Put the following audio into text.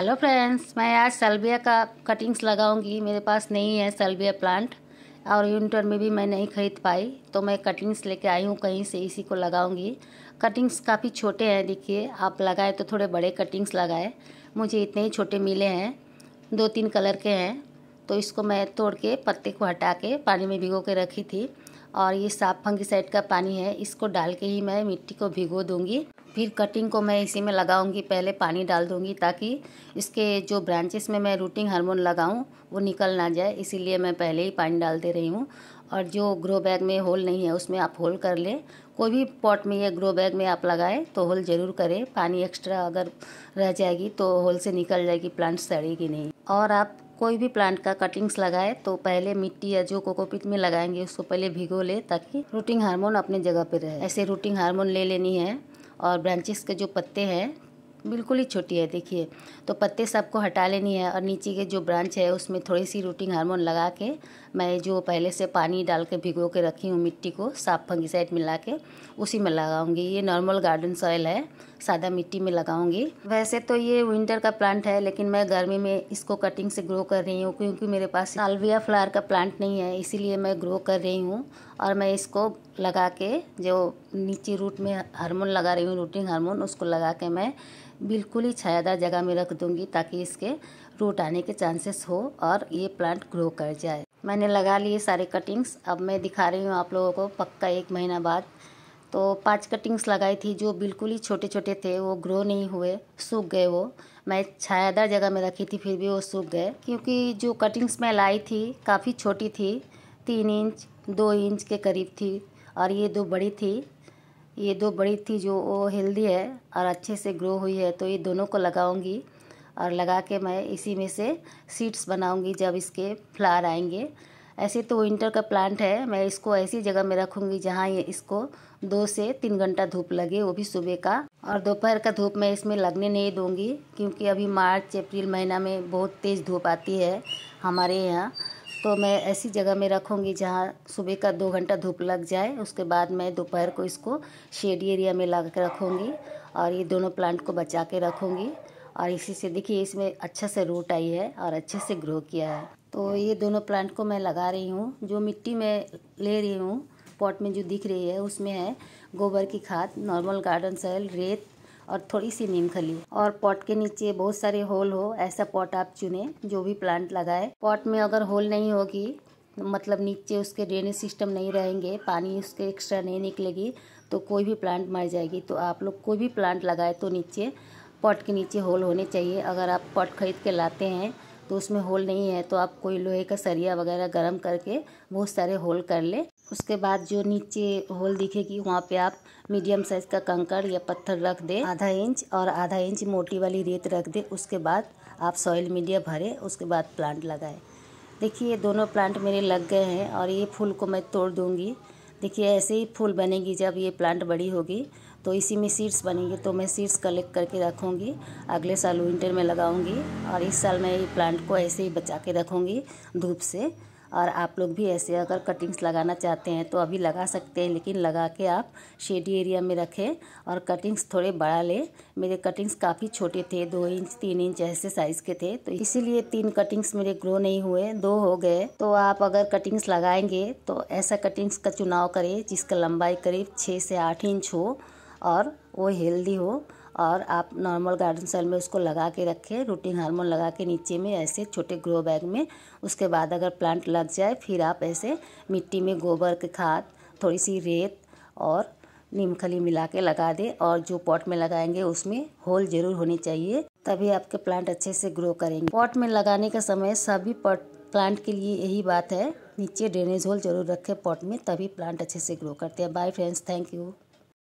hello friends मैं आज सल्बिया का कटिंग्स लगाऊंगी मेरे पास नहीं है सल्बिया प्लांट और विंटर में भी मैं नहीं खरीद पाई तो मैं कटिंग्स लेके आई हूँ कहीं से इसी को लगाऊंगी कटिंग्स काफ़ी छोटे हैं देखिए आप लगाए तो थोड़े बड़े कटिंग्स लगाए मुझे इतने ही छोटे मिले हैं दो तीन कलर के हैं तो इसको मैं तोड़ के पत्ते को हटा के पानी में भिगो के रखी थी और ये साफ फंगी साइड का पानी है इसको डाल के ही मैं मिट्टी को भिगो दूँगी फिर कटिंग को मैं इसी में लगाऊंगी पहले पानी डाल दूंगी ताकि इसके जो ब्रांचेस में मैं रूटिंग हार्मोन लगाऊं वो निकल ना जाए इसीलिए मैं पहले ही पानी डाल दे रही हूँ और जो ग्रो बैग में होल नहीं है उसमें आप होल कर लें कोई भी पॉट में या ग्रो बैग में आप लगाएं तो होल ज़रूर करें पानी एक्स्ट्रा अगर रह जाएगी तो होल से निकल जाएगी प्लांट सड़ेगी नहीं और आप कोई भी प्लांट का कटिंग्स लगाए तो पहले मिट्टी या जो कोकोपीट में लगाएंगे उसको पहले भिगो ले ताकि रूटिंग हार्मोन अपने जगह पर रहे ऐसे रूटिंग हार्मोन ले लेनी है और ब्रांचेस के जो पत्ते हैं बिल्कुल ही छोटी है देखिए तो पत्ते सबको हटा लेनी है और नीचे के जो ब्रांच है उसमें थोड़ी सी रूटिंग हार्मोन लगा के मैं जो पहले से पानी डाल के भिगो के रखी हूँ मिट्टी को साफ साइड मिला के उसी में लगाऊंगी ये नॉर्मल गार्डन सॉयल है सादा मिट्टी में लगाऊंगी वैसे तो ये विंटर का प्लांट है लेकिन मैं गर्मी में इसको कटिंग से ग्रो कर रही हूँ क्योंकि मेरे पास सालविया फ्लावर का प्लांट नहीं है इसीलिए मैं ग्रो कर रही हूँ और मैं इसको लगा के जो नीचे रूट में हार्मोन लगा रही हूँ रूटिंग हार्मोन उसको लगा के मैं बिल्कुल ही छायादार जगह में रख दूँगी ताकि इसके रूट आने के चांसेस हो और ये प्लांट ग्रो कर जाए मैंने लगा लिए सारे कटिंग्स अब मैं दिखा रही हूँ आप लोगों को पक्का एक महीना बाद तो पांच कटिंग्स लगाई थी जो बिल्कुल ही छोटे छोटे थे वो ग्रो नहीं हुए सूख गए वो मैं छायादार जगह में रखी थी फिर भी वो सूख गए क्योंकि जो कटिंग्स मैं लाई थी काफ़ी छोटी थी तीन इंच दो इंच के करीब थी और ये दो बड़ी थी ये दो बड़ी थी जो वो हेल्दी है और अच्छे से ग्रो हुई है तो ये दोनों को लगाऊंगी और लगा के मैं इसी में से सीड्स बनाऊंगी जब इसके फ्लावर आएंगे ऐसे तो विंटर का प्लांट है मैं इसको ऐसी जगह में रखूँगी जहाँ ये इसको दो से तीन घंटा धूप लगे वो भी सुबह का और दोपहर का धूप मैं इसमें लगने नहीं दूँगी क्योंकि अभी मार्च अप्रैल महीना में बहुत तेज़ धूप आती है हमारे यहाँ तो मैं ऐसी जगह में रखूँगी जहाँ सुबह का दो घंटा धूप लग जाए उसके बाद मैं दोपहर को इसको शेड एरिया में लगा कर रखूँगी और ये दोनों प्लांट को बचा के रखूँगी और इसी से देखिए इसमें अच्छा से रूट आई है और अच्छे से ग्रो किया है तो ये दोनों प्लांट को मैं लगा रही हूँ जो मिट्टी में ले रही हूँ पॉट में जो दिख रही है उसमें है गोबर की खाद नॉर्मल गार्डन सॉइल रेत और थोड़ी सी नीम खली और पॉट के नीचे बहुत सारे होल हो ऐसा पॉट आप चुने जो भी प्लांट लगाए पॉट में अगर होल नहीं होगी मतलब नीचे उसके ड्रेनेज सिस्टम नहीं रहेंगे पानी उसके एक्स्ट्रा नहीं निकलेगी तो कोई भी प्लांट मर जाएगी तो आप लोग कोई भी प्लांट लगाए तो नीचे पॉट के नीचे होल होने चाहिए अगर आप पॉट खरीद के लाते हैं तो उसमें होल नहीं है तो आप कोई लोहे का सरिया वगैरह गर्म करके बहुत सारे होल कर ले उसके बाद जो नीचे होल दिखेगी वहाँ पे आप मीडियम साइज़ का कंकड़ या पत्थर रख दें आधा इंच और आधा इंच मोटी वाली रेत रख दें उसके बाद आप सॉइल मीडिया भरें उसके बाद प्लांट लगाएं देखिए ये दोनों प्लांट मेरे लग गए हैं और ये फूल को मैं तोड़ दूँगी देखिए ऐसे ही फूल बनेगी जब ये प्लांट बड़ी होगी तो इसी में सीड्स बनेंगे तो मैं सीड्स कलेक्ट करके रखूँगी अगले साल विंटर में लगाऊँगी और इस साल मैं ये प्लांट को ऐसे ही बचा के रखूँगी धूप से और आप लोग भी ऐसे अगर कटिंग्स लगाना चाहते हैं तो अभी लगा सकते हैं लेकिन लगा के आप शेडी एरिया में रखें और कटिंग्स थोड़े बड़ा लें मेरे कटिंग्स काफ़ी छोटे थे दो इंच तीन इंच ऐसे साइज़ के थे तो इसीलिए तीन कटिंग्स मेरे ग्रो नहीं हुए दो हो गए तो आप अगर कटिंग्स लगाएंगे तो ऐसा कटिंग्स का चुनाव करें जिसका लंबाई करीब छः से आठ इंच हो और वो हेल्दी हो और आप नॉर्मल गार्डन सेल में उसको लगा के रखें रूटीन हार्मोन लगा के नीचे में ऐसे छोटे ग्रो बैग में उसके बाद अगर प्लांट लग जाए फिर आप ऐसे मिट्टी में गोबर की खाद थोड़ी सी रेत और नीमखली मिला के लगा दें और जो पॉट में लगाएंगे उसमें होल जरूर होनी चाहिए तभी आपके प्लांट अच्छे से ग्रो करेंगे पॉट में लगाने का समय सभी पॉट प्लांट के लिए यही बात है नीचे ड्रेनेज होल जरूर रखें पॉट में तभी प्लांट अच्छे से ग्रो करते हैं बाय फ्रेंड्स थैंक यू